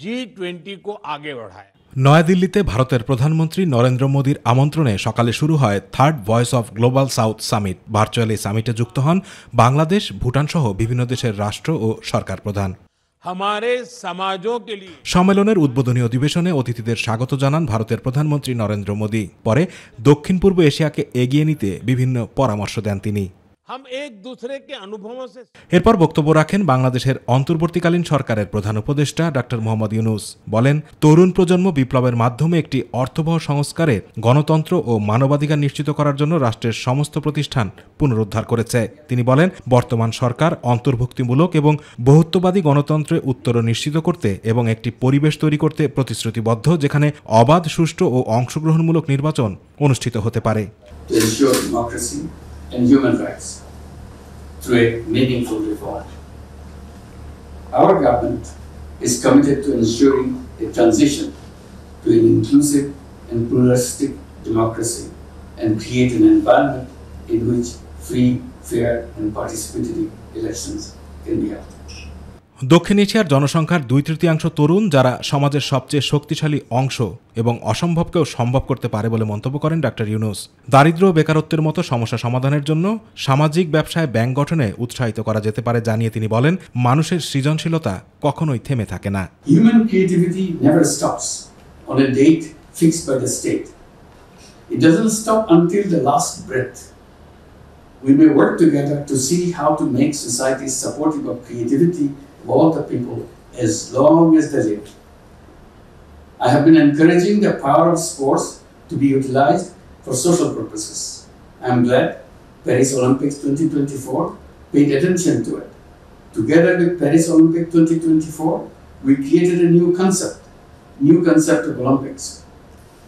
জি twenty কো আগে বড়ায় নয়াদিল্লিতে ভারতের প্রধানমন্ত্রী নরেন্দ্র মোদীর আমন্ত্রণে সকালে শুরু হয় third voice of global south summit virtually সামিটে যুক্ত হন বাংলাদেশ ভুটান সহ বিভিন্ন দেশের রাষ্ট্র ও সরকার প্রধান সম্মেলনের উদ্বোধনী অধিবেশনে অতিথিদের স্বাগত জানান ভারতের প্রধানমন্ত্রী নরেন্দ্র মোদী পরে দক্ষিণ পূর্ব এশিয়াকে এগিয়ে নিতে বিভিন্ন পরামর্শ দেন তিনি এরপর বক্তব্য রাখেন বাংলাদেশের অন্তর্বর্তীকালীন সরকারের প্রধান উপদেষ্টা ডক্টর মোহাম্মদ ইউনুস বলেন তরুণ প্রজন্ম বিপ্লবের মাধ্যমে একটি অর্থবহ সংস্কারে গণতন্ত্র ও মানবাধিকার নিশ্চিত করার জন্য রাষ্ট্রের সমস্ত প্রতিষ্ঠান পুনরুদ্ধার করেছে তিনি বলেন বর্তমান সরকার অন্তর্ভুক্তিমূলক এবং বহুত্ববাদী গণতন্ত্রে উত্তর নিশ্চিত করতে এবং একটি পরিবেশ তৈরি করতে প্রতিশ্রুতিবদ্ধ যেখানে অবাধ সুষ্ঠু ও অংশগ্রহণমূলক নির্বাচন অনুষ্ঠিত হতে পারে and human rights through a meaningful reform. Our government is committed to ensuring a transition to an inclusive and pluralistic democracy and create an environment in which free, fair and participatory elections can be held. দক্ষিণ এশিয়ার জনসংখ্যার দুই তৃতীয়াংশ তরুণ যারা সমাজের সবচেয়ে শক্তিশালী অংশ এবং অসম্ভবকেও সম্ভব করতে পারে বলে মন্তব্য করেন ডাক্তার ইউনুস দারিদ্র বেকারত্বের মতো সমস্যা সমাধানের জন্য সামাজিক ব্যবসায় ব্যাংক গঠনে উৎসাহিত করা যেতে পারে জানিয়ে তিনি বলেন মানুষের সৃজনশীলতা কখনোই থেমে থাকে না we may work together to see how to make societies supportive of creativity of all the people as long as they live. I have been encouraging the power of sports to be utilized for social purposes. I am glad Paris Olympics 2024 paid attention to it. Together with Paris Olympic 2024, we created a new concept, new concept of Olympics.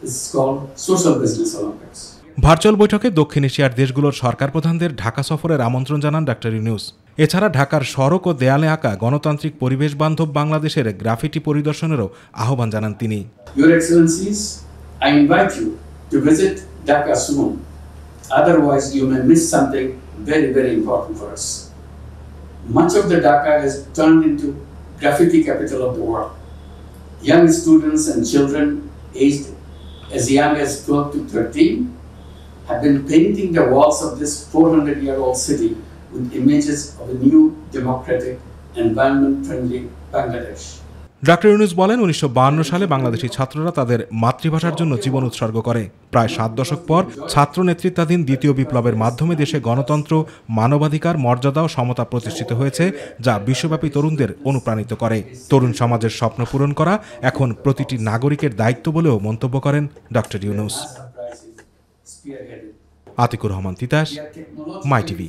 It's called Social Business Olympics. Virtual বৈঠকে দক্ষিণ এশিয়ার দেশগুলোর সরকার প্রধানদের ঢাকা সফরের আমন্ত্রণ জানান doctor Yunus এছাড়া ঢাকার সড়ক ও দেয়ালে আঁকা গণতান্ত্রিক পরিবেশ বান্ধব বাংলাদেশের গ্রাফিটি পরিদর্শনেরও আহ্বান জানান তিনি Much of have been painting the walls of this 400 year old city with images of a new democratic, environment friendly Bangladesh. Doctor Yunus বলেন উনিশশো সালে বাংলাদেশি ছাত্ররা তাদের মাতৃভাষার জন্য জীবন উৎসর্গ করে প্রায় সাত দশক পর ছাত্র নেতৃত্বাধীন দ্বিতীয় বিপ্লবের মাধ্যমে দেশে গণতন্ত্র মানবাধিকার মর্যাদা ও সমতা প্রতিষ্ঠিত হয়েছে যা বিশ্বব্যাপী তরুণদের অনুপ্রাণিত করে তরুণ সমাজের স্বপ্ন পূরণ করা এখন প্রতিটি নাগরিকের দায়িত্ব বলেও মন্তব্য করেন ডাক্তার ইউনুস Άτικο Ρωμαντίτας, MyTV.